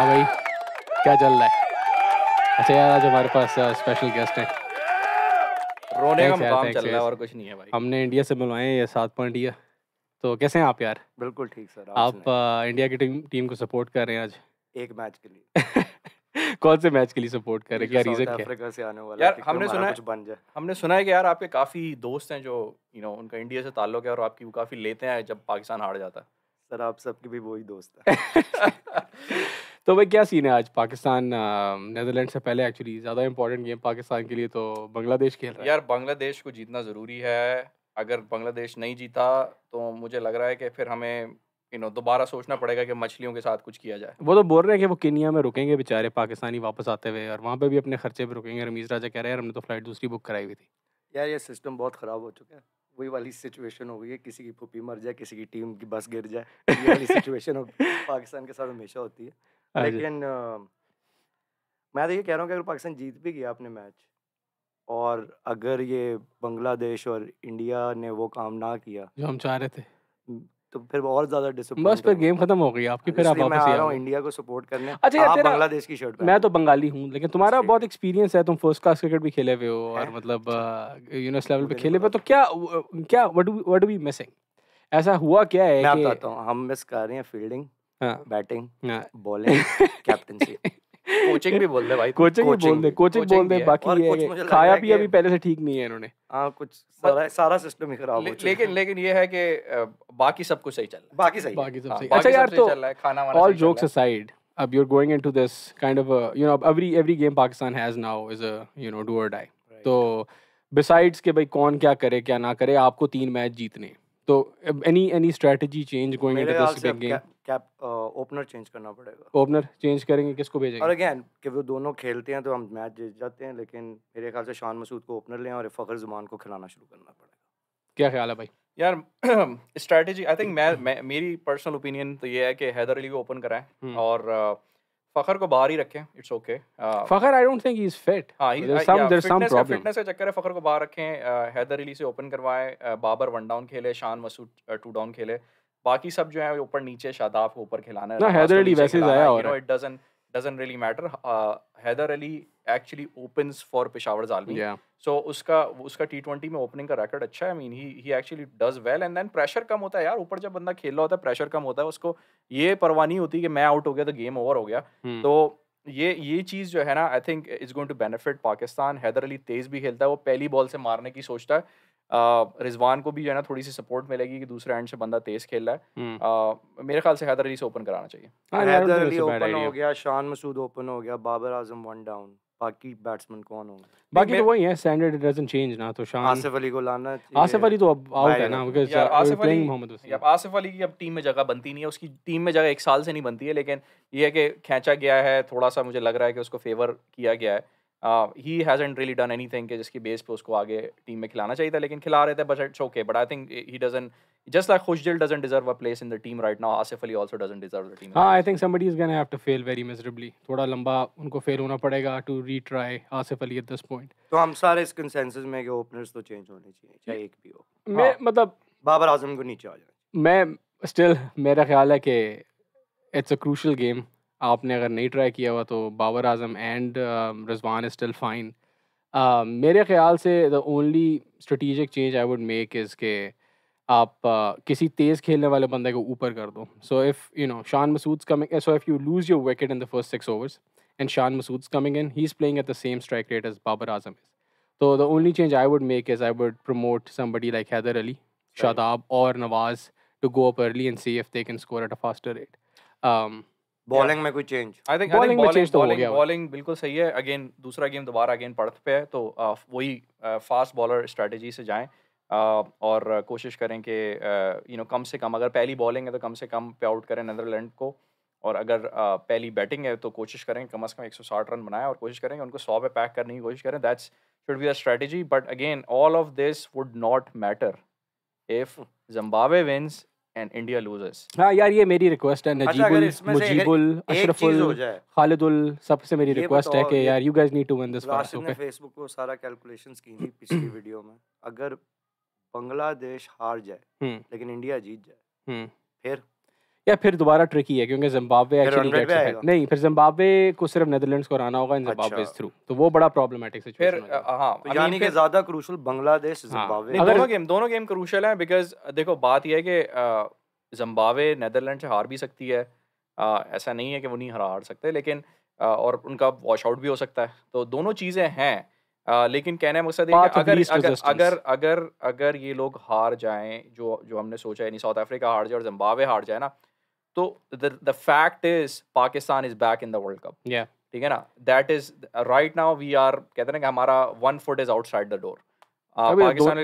हाँ भाई क्या चल रहा है अच्छा यार आज हमारे पास स्पेशल गेस्ट है रोने का काम चल रहा है और कुछ नहीं है भाई हमने इंडिया से बुलवाए हैं ये सात पॉइंट ये तो कैसे हैं आप यार बिल्कुल ठीक सर आप इंडिया की टीम टीम को सपोर्ट कर रहे हैं आज एक मैच के लिए कौन से मैच के लिए सपोर्ट कर रहे हैं क्या रीजन क्या अफ्रीका से आने वाला यार हमने सुना कुछ बन जाए हमने सुना है कि यार आपके काफी दोस्त हैं जो यू नो उनका इंडिया से ताल्लुक है और आपकी वो काफी लेते हैं जब पाकिस्तान हार जाता है सर आप सबके भी वही दोस्त है तो भाई क्या सीन है आज पाकिस्तान नेदरलैंड से पहले एक्चुअली ज़्यादा इंपॉर्टेंट गेम पाकिस्तान के लिए तो बांग्लादेश खेल रहा है यार बांग्लादेश को जीतना ज़रूरी है अगर बांग्लादेश नहीं जीता तो मुझे लग रहा है कि फिर हमें यू नो दोबारा सोचना पड़ेगा कि मछलियों के साथ कुछ किया जाए वो तो बोल रहे हैं कि वो केनिया में रुकेंगे बेचारे पाकिस्तानी वापस आते हुए और वहाँ पर भी अपने खर्चे पर रुकेंगे रमीज राजा कह रहे हैं हमने तो फ्लाइट दूसरी बुक कराई हुई थी यार ये सिस्टम बहुत ख़राब हो चुका है वही वाली सिचुएशन हो गई है किसी की फूफी मर जाए किसी की टीम की बस गिर जाए ये वाली सिचुएशन हो पाकिस्तान के साथ हमेशा होती है हाँ लेकिन मैं तो ये कह रहा हूँ कि अगर पाकिस्तान जीत भी गया अपने मैच और अगर ये बांग्लादेश और इंडिया ने वो काम ना किया जो हम चाह रहे थे तो फिर और ज्यादा बस फिर गेम खत्म हो गई आपकी फिर आप वापस आ इंडिया को सपोर्ट करने अच्छा आप बांग्लादेश की शर्ट मैं तो बंगाली हूँ लेकिन तुम्हारा बहुत एक्सपीरियंस है तुम फर्स्ट क्लास क्रिकेट भी खेले हुए हो और मतलब यूनिवर्स अच्छा। लेवल uh, पे खेले हुए तो क्या uh, क्या वट वी मिसिंग ऐसा हुआ क्या है मैं बताता हूं हम मिस कर रहे हैं fielding batting bowling captaincy coaching भी बोल दे भाई कोचिंग भी बोल दे कोचिंग बोल दे बाकी ये खाया पिया भी पहले से ठीक नहीं है इन्होंने हाँ कुछ सारा सारा सिस्टम ही खराब हो चुका लेकिन लेकिन ये है कि बाकी सब कुछ सही चल रहा है बाकी सही बाकी सब हाँ, सही अच्छा यार तो खाना वाला ऑल जोक्स असाइड अब you are going into this kind of you know every every game Pakistan has now is a you know do or die तो बिसाइड्स के भाई कौन क्या करे क्या ना करे आपको तीन मैच जीतने तो any any strategy change going into this big game कैप ओपनर चेंज करना पड़ेगा ओपनर चेंज करेंगे किसको भेजेंगे और अगेन कि वो दोनों खेलते हैं तो हम मैच जीत जाते हैं लेकिन मेरे ख्याल से शान मसूद को ओपनर लें और फ़खर जुमान को खिलाना शुरू करना पड़ेगा क्या ख्याल है भाई यार स्ट्रैटेजी आई थिंक मैं, मेरी पर्सनल ओपिनियन तो ये है कि हैदर अली को ओपन कराएं हम्म। और फखर uh, को बाहर ही रखें it's okay Fakhar I don't think he is fit some some there problem fitness का चक्कर है फखर को बाहर रखें uh, हैदर अली से ओपन करवाएं बाबर वन डाउन खेले शान मसूद टू डाउन खेले बाकी सब जो है ऊपर नीचे शादाब को ऊपर खिलाना है हैदर अली वैसे जाया हो रहा है it doesn't doesn't really matter Haider Ali actually opens for Peshawar Zalmi so उसका उसका टी ट्वेंटी में ओपनिंग का रिकॉर्ड अच्छा है I mean he he actually does well and then pressure कम होता है यार ऊपर जब बंदा खेल रहा होता है प्रेशर कम होता है उसको ये परवाह नहीं होती कि मैं आउट हो गया तो गेम ओवर हो गया hmm. तो ये ये चीज़ जो है ना I think is going to benefit Pakistan Haider Ali तेज़ भी खेलता है वो पहली बॉल से मारने की सोचता है रिजवान uh, को भी जो है ना थोड़ी सी सपोर्ट मिलेगी कि दूसरे एंड से बंदा तेज खेल रहा है हम्म। uh, मेरे ख्याल से हैदर अली से ओपन कराना चाहिए हाँ, हैदर अली ओपन हो गया शान मसूद ओपन हो गया बाबर आजम वन डाउन बाकी बैट्समैन कौन होंगे बाकी तो वही है स्टैंडर्ड इट डजंट चेंज ना तो शान आसिफ अली को लाना आसिफ अली तो अब आउट है ना बिकॉज़ uh, आसिफ अली मोहम्मद वसीम अब आसिफ अली की अब टीम में जगह बनती नहीं है उसकी टीम में जगह एक साल से नहीं बनती है लेकिन ये है कि खींचा गया है थोड़ा सा मुझे लग रहा है कि उसको फेवर किया गया है he and really done anything जिसकी बेस पर उसको आगे टीम में खिलाना चाहिए था लेकिन खिला रहे थे but it's okay but I think he doesn't just like Khushdil doesn't deserve a place in the team right now Asif Ali also doesn't deserve the team हां I think somebody is gonna to fail very miserably थोड़ा लंबा उनको fail होना पड़ेगा to retry Asif Ali at this point तो हम सारे इस कंसेंसस में ओपनर्स तो चेंज होने चाहिए चाहे एक भी हो मैं हाँ। मतलब बाबर आजम को नीचे आ जाए मैं स्टिल मेरा ख्याल है कि इट्स अ क्रूशल गेम आपने अगर नहीं ट्राई किया हुआ तो Babar Azam and Rizwan is still fine मेरे ख्याल से the only strategic change I would make is के आप uh, किसी तेज़ खेलने वाले बंदे को ऊपर कर दो सो if you know Shan Masood coming so if you lose your wicket in the first six overs and Shan Masood coming in he is playing at the same strike rate as Babar Azam is तो the only change I would make is I would promote somebody like Haider Ali Shadab और Nawaz to go up early and see if they can score at a faster rate bowling में कोई change आई think bowling में change तो हो गया bowling बिल्कुल सही है अगेन दूसरा गेम दोबारा अगेन पर्थ पे है तो uh, वही फास्ट बॉलर स्ट्रेटजी से जाएं uh, और uh, कोशिश करें कि यू नो कम से कम अगर पहली बॉलिंग है तो कम से कम पे आउट करें नदरलैंड को और अगर पहली बैटिंग है तो कोशिश करें कम अज़ कम 160 रन बनाएं और कोशिश करें उनको सौ पे पैक करने की कोशिश करें that's should be a strategy but again all of this would not matter if Zimbabwe wins and India loses हाँ यार ये मेरी रिक्वेस्ट है अच्छा, नजीबुल मुजीबुल अशरफुल खालिदुल सब से मेरी रिक्वेस्ट है कि यार you guys need to win this fight okay Facebook को सारा कैलकुलेशंस की थी पिछली वीडियो में अगर बांग्लादेश हार जाए हम्म। लेकिन इंडिया जीत जाए हम्म। फिर या फिर दोबारा ट्रिकी है क्योंकि जिम्बाब्वे एक्चुअली गेट्स अहेड नहीं फिर जिम्बाब्वे को सिर्फ नेदरलैंड्स को हराना होगा इन जिम्बाब्वे थ्रू तो वो बड़ा प्रॉब्लमेटिक सिचुएशन फिर हां तो यानी कि ज्यादा क्रूशियल बांग्लादेश जिम्बाब्वे अगर दोनों गेम दोनों गेम क्रूशियल हैं बिकॉज़ देखो बात ये है कि जिम्बाब्वे नेदरलैंड से हार भी सकती है ऐसा नहीं है कि वो नहीं हरा हार सकते लेकिन और उनका वॉश आउट भी हो सकता है तो दोनों चीज़ें हैं आ, लेकिन कहने मकसद ये अगर अगर अगर अगर अगर ये लोग हार जाएं जो जो हमने सोचा है नहीं साउथ अफ्रीका हार जाए और जिम्बाब्वे हार जाए ना तो the fact is Pakistan is back in the world cup ठीक है ना that is right now we are कहते ना कि हमारा one foot is outside the door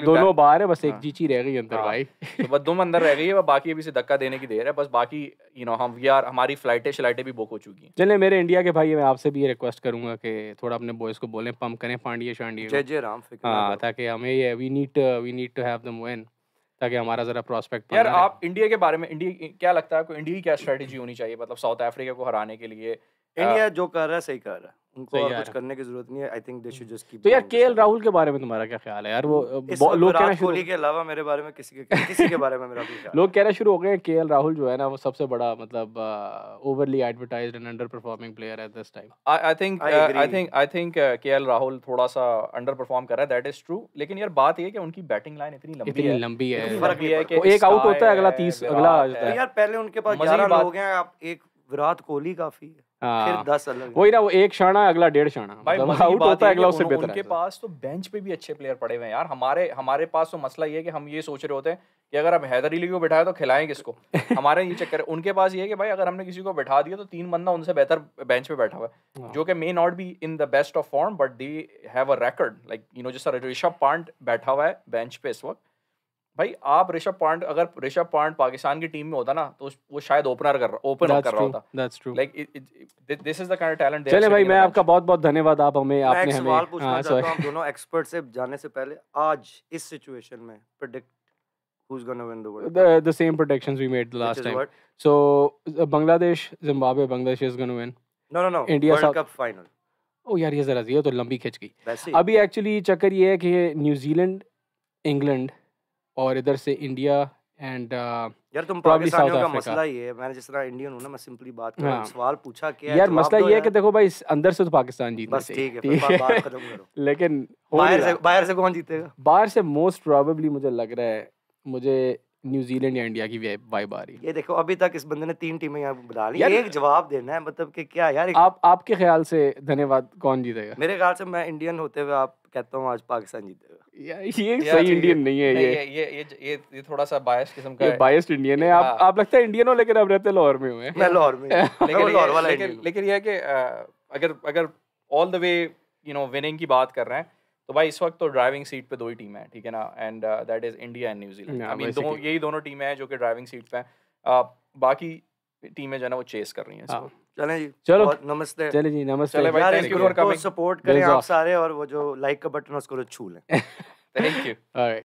दोनों बाहर है बस एक हाँ। जीची रह गई अंदर हाँ। भाई तो बस दुम अंदर रह गई है बाकी अभी से धक्का देने की देर है बस बाकी यू नो हम वी आर हमारी फ्लाइटें शलाइटें भी बुक हो चुकी हैं चले मेरे इंडिया के भाई मैं आपसे भी ये रिक्वेस्ट करूंगा कि थोड़ा अपने बॉयज़ को बोले पंप करें पांडिये शांडिये जय जय राम हाँ ताकि हमें ये we need we need to have them win ताकि हमारा जरा प्रोस्पेक्ट यार आप इंडिया के बारे में इंडिया क्या लगता है आपको इंडिया की क्या स्ट्रेटेजी होनी चाहिए मतलब साउथ अफ्रीका को हराने के लिए इंडिया जो कर रहा है सही कर रहा है उनको और कुछ करने की जरूरत नहीं है I think they should just keep तो यार केएल राहुल के बारे में तुम्हारा क्या ख्याल है यार वो लोग कह रहे हैं कोहली के अलावा मेरे बारे में किसी के किसी के बारे में मेरा भी लोग कह रहे शुरू हो गए हैं केएल राहुल जो है ना वो सबसे बड़ा मतलब overly advertised and underperforming player at this time I think I think I think KL Rahul थोड़ा सा अंडर परफॉर्म कर रहा है दैट इज ट्रू लेकिन यार बात ये है कि उनकी बैटिंग लाइन इतनी लंबी है इतनी लंबी है फर्क ये है कि एक आउट होता है अगला 30 अगला आ जाता है तो यार पहले उनके पास 11 लोग हैं आप एक विराट कोहली काफी है हाँ। वही ना वो एक शाना अगला डेढ़ शाना आउट मतलब होता है अगला उससे बेहतर उनके पास तो बेंच पे भी अच्छे प्लेयर पड़े हुए हैं यार हमारे हमारे पास तो मसला ये है कि हम ये सोच रहे होते हैं कि अगर आप हैदर अली को बिठाए तो खिलाएं किसको हमारे ये चक्कर है उनके पास ये है कि भाई अगर हमने किसी को बैठा दिया तो तीन बंदा उनसे बेहतर बेंच पे बैठा हुआ है हाँ। जो कि may not be in the best of form but they have a record like you know जैसा ऋषभ पांड बैठा हुआ है बेंच पे इस वक्त भाई आप ऋषभ पांड अगर ऋषभ पांड पाकिस्तान की टीम में होता ना तो वो शायद ओपनर कर रहा ओपन कर रहा होता that's true like this is the kind of talent चलिए भाई मैं आपका बहुत-बहुत धन्यवाद आप हमें आपने हमें सवाल पूछना हाँ, चाहता हूं दोनों एक्सपर्ट से जाने से पहले आज इस सिचुएशन में प्रेडिक्ट ओ oh, यार ये जरा ये तो लंबी खिंच गई अभी एक्चुअली चक्कर ये है कि न्यूजीलैंड इंग्लैंड और इधर से इंडिया एंड यार तुम तो पाकिस्तानियों का मसला ये है मैंने जिस तरह इंडियन हूं ना मैं सिंपली बात कर हाँ। सवाल पूछा क्या यार मसला ये है कि देखो भाई अंदर से तो पाकिस्तान जीत बस ठीक है बात खत्म करो लेकिन बाहर से बाहर से कौन जीतेगा बाहर से मोस्ट प्रोबेबली मुझे लग रहा है मुझे न्यूजीलैंड या इंडिया की वाइब आ रही है ये देखो अभी तक इस बंदे ने तीन टीमें यहाँ बना ली एक जवाब देना है मतलब कि क्या यार आप आपके ख्याल से धन्यवाद कौन जीतेगा मेरे ख्याल से मैं इंडियन होते हुए आप कहता हूँ आज पाकिस्तान जीतेगा ये सही इंडियन नहीं है ये ये ये ये, ये थोड़ा सा बायस किस्म का ये बायस्ड इंडियन है आप हाँ। आप लगता है इंडियन हो लेकिन अब रहते लाहौर में हुए मैं लाहौर में लेकिन लाहौर वाला लेकिन ये है कि अगर अगर all the way you know winning की बात कर रहे हैं तो भाई इस वक्त तो ड्राइविंग सीट पे दो ही टीमें हैं ठीक है ना and that is India and New Zealand I mean दो यही दोनों टीमें हैं जो कि ड्राइविंग सीट पे हैं uh, बाकी टीमें जो है ना वो चेस कर रही हैं हाँ। चलें जी चलो नमस्ते चलें जी नमस्ते चले भाई thank you for coming support करें आप सारे और वो जो लाइक का बटन उसको तो छू लें थैंक यू ऑलराइट